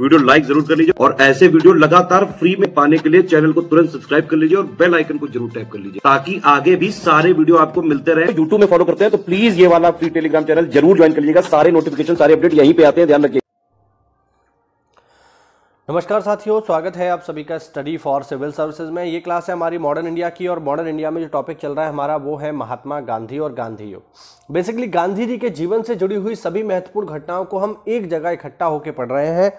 video like जरूर कर लीजिए और ऐसे वीडियो लगातार फ्री में पाने के लिए चैनल को तुरंत सब्सक्राइब कर लीजिए और बेल आइकन को जरूर टैप कर लीजिए ताकि आगे भी सारे वीडियो आपको मिलते रहे यूट्यूब में फॉलो करते हैं तो प्लीज ये वाला फ्री टेलीग्राम चैनल जरूर ज्वाइन कर लीजिएगा सारे नोटिफिकेशन सारे अपडेट यहीं पे आते हैं ध्यान रखिए नमस्कार साथियों स्वागत है आप सभी का स्टडी फॉर सिविल सर्विसेज में ये क्लास है हमारी मॉडर्न इंडिया की और मॉडर्न इंडिया में जो टॉपिक चल रहा है हमारा वो है महात्मा गांधी और गांधी योग बेसिकली गांधी जी के जीवन से जुड़ी हुई सभी महत्वपूर्ण घटनाओं को हम एक जगह इकट्ठा होकर पढ़ रहे हैं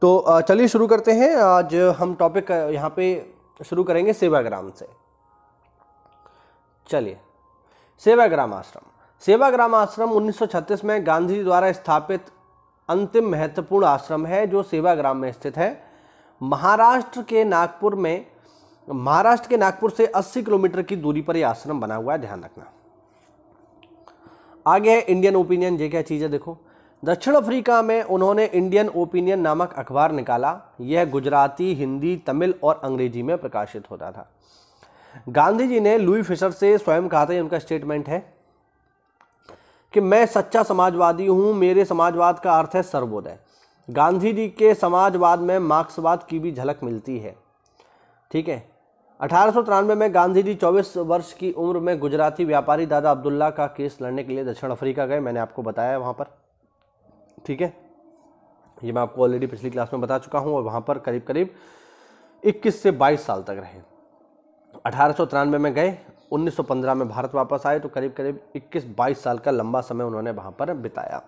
तो चलिए शुरू करते हैं आज हम टॉपिक यहाँ पे शुरू करेंगे सेवाग्राम से चलिए सेवाग्राम आश्रम सेवाग्राम आश्रम 1936 में गांधी द्वारा स्थापित अंतिम महत्वपूर्ण आश्रम है जो सेवाग्राम में स्थित है महाराष्ट्र के नागपुर में महाराष्ट्र के नागपुर से 80 किलोमीटर की दूरी पर यह आश्रम बना हुआ है ध्यान रखना आगे है इंडियन ओपिनियन ये क्या चीज़ है देखो दक्षिण अफ्रीका में उन्होंने इंडियन ओपिनियन नामक अखबार निकाला यह गुजराती हिंदी तमिल और अंग्रेजी में प्रकाशित होता था गांधी जी ने लुई फिशर से स्वयं कहा था उनका स्टेटमेंट है कि मैं सच्चा समाजवादी हूँ मेरे समाजवाद का अर्थ है सर्वोदय गांधी जी के समाजवाद में मार्क्सवाद की भी झलक मिलती है ठीक है अठारह में गांधी जी चौबीस वर्ष की उम्र में गुजराती व्यापारी दादा अब्दुल्ला का केस लड़ने के लिए दक्षिण अफ्रीका गए मैंने आपको बताया वहाँ पर ठीक है ये मैं आपको ऑलरेडी पिछली क्लास में बता चुका हूँ और वहाँ पर करीब करीब 21 से 22 साल तक रहे अठारह में गए 1915 में भारत वापस आए तो करीब करीब 21-22 साल का लंबा समय उन्होंने वहाँ पर बिताया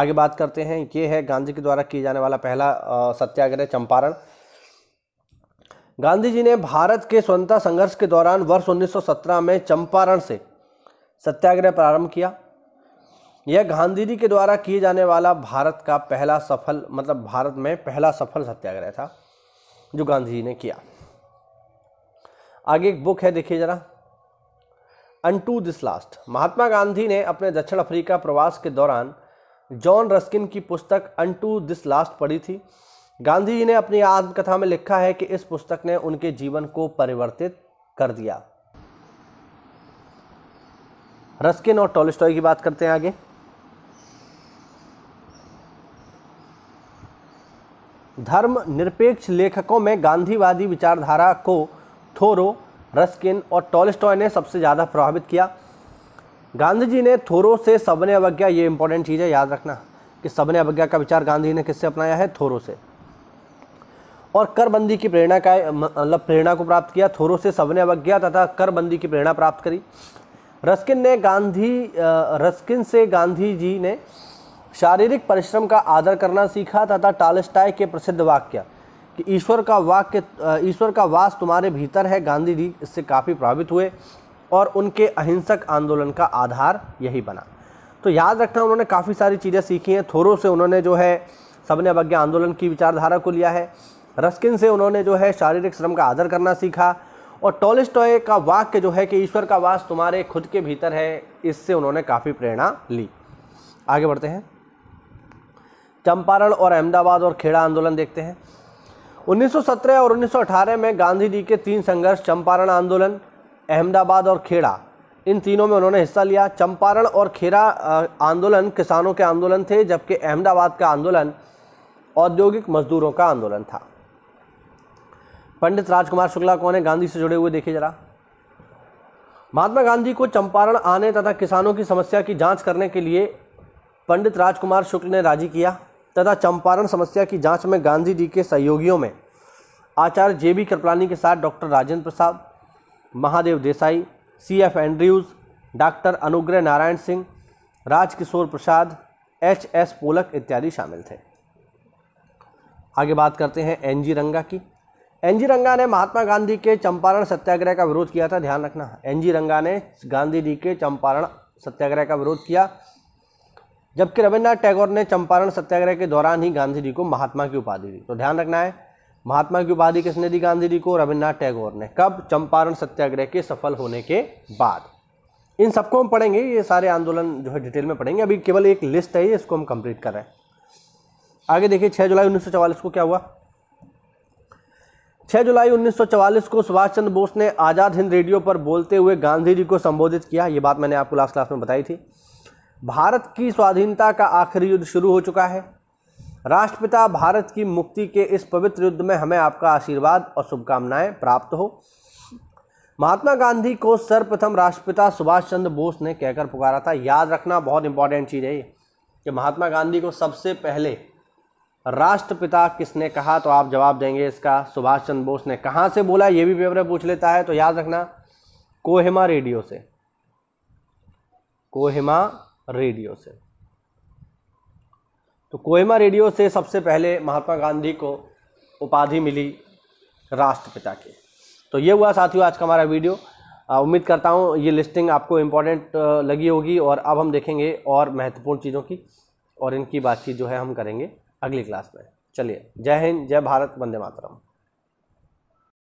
आगे बात करते हैं ये है गांधी के द्वारा किए जाने वाला पहला सत्याग्रह चंपारण गांधी जी ने भारत के स्वतंत्रता संघर्ष के दौरान वर्ष 1917 में चंपारण से सत्याग्रह प्रारंभ किया यह गांधीजी के द्वारा किए जाने वाला भारत का पहला सफल मतलब भारत में पहला सफल सत्याग्रह था जो गांधी जी ने किया आगे एक बुक है देखिए जरा unto this last Mahatma Gandhi ने अपने दक्षिण अफ्रीका प्रवास के दौरान जॉन रस्किन की पुस्तक अनटू दिस लास्ट पढ़ी थी गांधी जी ने अपनी आत्मकथा में लिखा है कि इस पुस्तक ने उनके जीवन को परिवर्तित कर दिया रस्किन और टॉलिस्टॉय की बात करते हैं आगे धर्म निरपेक्ष लेखकों में गांधीवादी विचारधारा को थोरो रस्किन और टॉलस्टॉय ने सबसे ज़्यादा प्रभावित किया गांधी जी ने थोरो से सबने अवज्ञा ये इंपॉर्टेंट चीज़ है याद रखना कि सबने अवज्ञा का विचार गांधी ने किससे अपनाया है थोरो से और करबंदी की प्रेरणा का मतलब प्रेरणा को प्राप्त किया थोरो से सबने अवज्ञा तथा करबंदी की प्रेरणा प्राप्त करी रस्किन ने गांधी रस्किन से गांधी जी ने शारीरिक परिश्रम का आदर करना सीखा तथा टालस्टाई के प्रसिद्ध वाक्य कि ईश्वर का वाक्य ईश्वर का वास तुम्हारे भीतर है गांधी जी इससे काफ़ी प्रभावित हुए और उनके अहिंसक आंदोलन का आधार यही बना तो याद रखना उन्होंने काफ़ी सारी चीज़ें सीखी हैं थोरों से उन्होंने जो है सबने अवज्ञ आंदोलन की विचारधारा को लिया है रस्किन से उन्होंने जो है शारीरिक श्रम का आदर करना सीखा और टॉलिस्टॉय का वाक्य जो है कि ईश्वर का वास तुम्हारे खुद के भीतर है इससे उन्होंने काफ़ी प्रेरणा ली आगे बढ़ते हैं चंपारण और अहमदाबाद और खेड़ा आंदोलन देखते हैं 1917 और 1918 में गांधी जी के तीन संघर्ष चंपारण आंदोलन अहमदाबाद और खेड़ा इन तीनों में उन्होंने हिस्सा लिया चंपारण और खेड़ा आंदोलन किसानों के आंदोलन थे जबकि अहमदाबाद का आंदोलन औद्योगिक मजदूरों का आंदोलन था पंडित राजकुमार शुक्ला कौन है गांधी से जुड़े हुए देखिए जरा महात्मा गांधी को चंपारण आने तथा किसानों की समस्या की जांच करने के लिए पंडित राजकुमार शुक्ल ने राजी किया तथा चंपारण समस्या की जांच में गांधी जी के सहयोगियों में आचार्य जे बी कृपलानी के साथ doctor Rajendra Prasad Mahadev Desai C F Andrews doctor Anugrah Narayan Singh Rajkishore Prasad H S Polak इत्यादि शामिल थे आगे बात करते हैं एन जी रंगा की एन जी रंगा ने महात्मा गांधी के चंपारण सत्याग्रह का विरोध किया था ध्यान रखना एन जी रंगा ने गांधी जी के चंपारण सत्याग्रह का विरोध किया जबकि रविन्द्रनाथ टैगोर ने चंपारण सत्याग्रह के दौरान ही गांधी जी को महात्मा की उपाधि दी तो ध्यान रखना है महात्मा की उपाधि किसने दी गांधी जी को रविन्द्रनाथ टैगोर ने कब चंपारण सत्याग्रह के सफल होने के बाद इन सबको हम पढ़ेंगे ये सारे आंदोलन जो है डिटेल में पढ़ेंगे अभी केवल एक लिस्ट है इसको हम कंप्लीट कर रहे हैं आगे देखिए छः जुलाई उन्नीस को क्या हुआ छः जुलाई 1944 को सुभाष चंद्र बोस ने आज़ाद हिंद रेडियो पर बोलते हुए गांधी जी को संबोधित किया ये बात मैंने आपको लास्ट क्लास में बताई थी भारत की स्वाधीनता का आखिरी युद्ध शुरू हो चुका है राष्ट्रपिता भारत की मुक्ति के इस पवित्र युद्ध में हमें आपका आशीर्वाद और शुभकामनाएं प्राप्त हो महात्मा गांधी को सर्वप्रथम राष्ट्रपिता सुभाष चंद्र बोस ने कहकर पुकारा था याद रखना बहुत इंपॉर्टेंट चीज़ है कि महात्मा गांधी को सबसे पहले राष्ट्रपिता किसने कहा तो आप जवाब देंगे इसका सुभाष चंद्र बोस ने कहाँ से बोला ये भी पेपर पूछ लेता है तो याद रखना कोहिमा रेडियो से कोहिमा रेडियो से तो कोयमा रेडियो से सबसे पहले महात्मा गांधी को उपाधि मिली राष्ट्रपिता की तो ये हुआ साथियों आज का हमारा वीडियो उम्मीद करता हूँ ये लिस्टिंग आपको इम्पोर्टेंट लगी होगी और अब हम देखेंगे और महत्वपूर्ण चीज़ों की और इनकी बातचीत जो है हम करेंगे अगली क्लास में चलिए जय हिंद जय भारत वंदे मातरम